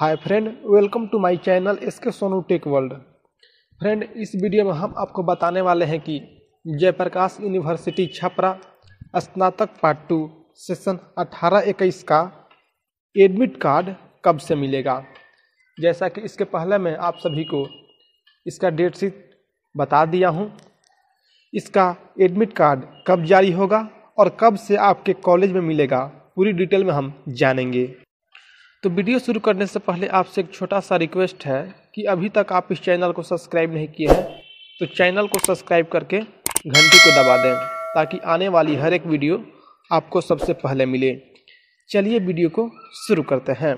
hi friend welcome to my channel SK Sonu tech world friend इस video में हम आपको बताने वाले हैं कि जयप्रकाश यूनिवर्सिटी छपरा स्नातक पार्ट टू सेशन अठारह इक्कीस का एडमिट कार्ड कब से मिलेगा जैसा कि इसके पहले मैं आप सभी को इसका डेट शीट बता दिया हूँ इसका एडमिट कार्ड कब जारी होगा और कब से आपके कॉलेज में मिलेगा पूरी डिटेल में हम जानेंगे तो वीडियो शुरू करने से पहले आपसे एक छोटा सा रिक्वेस्ट है कि अभी तक आप इस चैनल को सब्सक्राइब नहीं किए हैं तो चैनल को सब्सक्राइब करके घंटी को दबा दें ताकि आने वाली हर एक वीडियो आपको सबसे पहले मिले चलिए वीडियो को शुरू करते हैं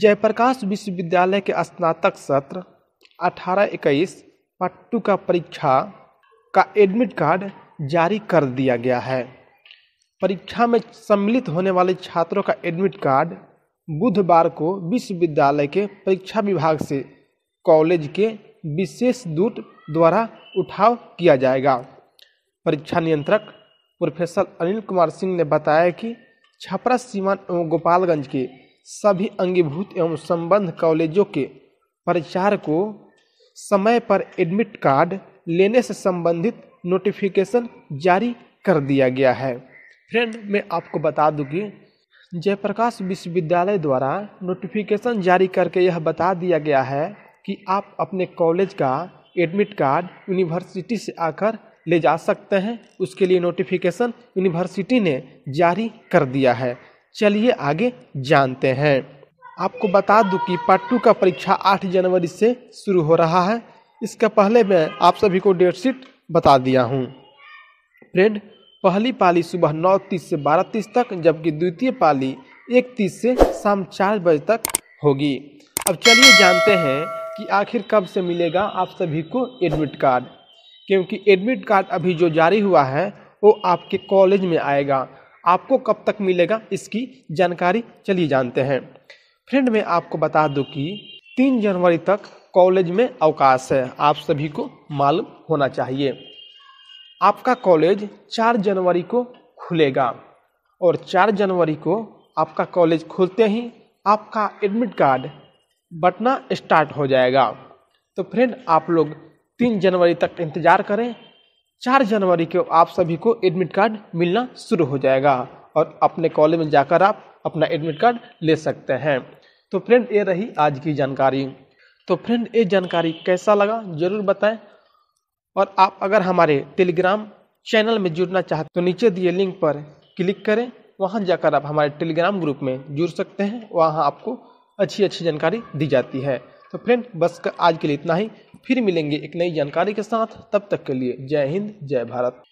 जयप्रकाश विश्वविद्यालय के स्नातक सत्र अठारह इक्कीस पट्टू का परीक्षा का एडमिट कार्ड जारी कर दिया गया है परीक्षा में सम्मिलित होने वाले छात्रों का एडमिट कार्ड बुधवार को विश्वविद्यालय के परीक्षा विभाग से कॉलेज के विशेष दूत द्वारा उठाव किया जाएगा परीक्षा नियंत्रक प्रोफेसर अनिल कुमार सिंह ने बताया कि छपरा सीवान एवं गोपालगंज के सभी अंगीभूत एवं संबंध कॉलेजों के परिचार को समय पर एडमिट कार्ड लेने से संबंधित नोटिफिकेशन जारी कर दिया गया है फ्रेंड मैं आपको बता दूं कि जयप्रकाश विश्वविद्यालय द्वारा नोटिफिकेशन जारी करके यह बता दिया गया है कि आप अपने कॉलेज का एडमिट कार्ड यूनिवर्सिटी से आकर ले जा सकते हैं उसके लिए नोटिफिकेशन यूनिवर्सिटी ने जारी कर दिया है चलिए आगे जानते हैं आपको बता दूं कि पार्ट टू का परीक्षा 8 जनवरी से शुरू हो रहा है इसका पहले मैं आप सभी को डेट शीट बता दिया हूँ फ्रेंड पहली पाली सुबह नौ तीस से बारह तीस तक जबकि द्वितीय पाली एक तीस से शाम चार बजे तक होगी अब चलिए जानते हैं कि आखिर कब से मिलेगा आप सभी को एडमिट कार्ड क्योंकि एडमिट कार्ड अभी जो जारी हुआ है वो आपके कॉलेज में आएगा आपको कब तक मिलेगा इसकी जानकारी चलिए जानते हैं फ्रेंड मैं आपको बता दूं कि तीन जनवरी तक कॉलेज में अवकाश है आप सभी को मालूम होना चाहिए आपका कॉलेज चार जनवरी को खुलेगा और चार जनवरी को आपका कॉलेज खुलते ही आपका एडमिट कार्ड बटना स्टार्ट हो जाएगा तो फ्रेंड आप लोग तीन जनवरी तक इंतज़ार करें चार जनवरी को आप सभी को एडमिट कार्ड मिलना शुरू हो जाएगा और अपने कॉलेज में जाकर आप अपना एडमिट कार्ड ले सकते हैं तो फ्रेंड ये रही आज की जानकारी तो फ्रेंड ये जानकारी कैसा लगा ज़रूर बताएं और आप अगर हमारे टेलीग्राम चैनल में जुड़ना चाहते तो नीचे दिए लिंक पर क्लिक करें वहाँ जाकर आप हमारे टेलीग्राम ग्रुप में जुड़ सकते हैं वहाँ आपको अच्छी अच्छी जानकारी दी जाती है तो फ्रेंड बस आज के लिए इतना ही फिर मिलेंगे एक नई जानकारी के साथ तब तक के लिए जय हिंद जय भारत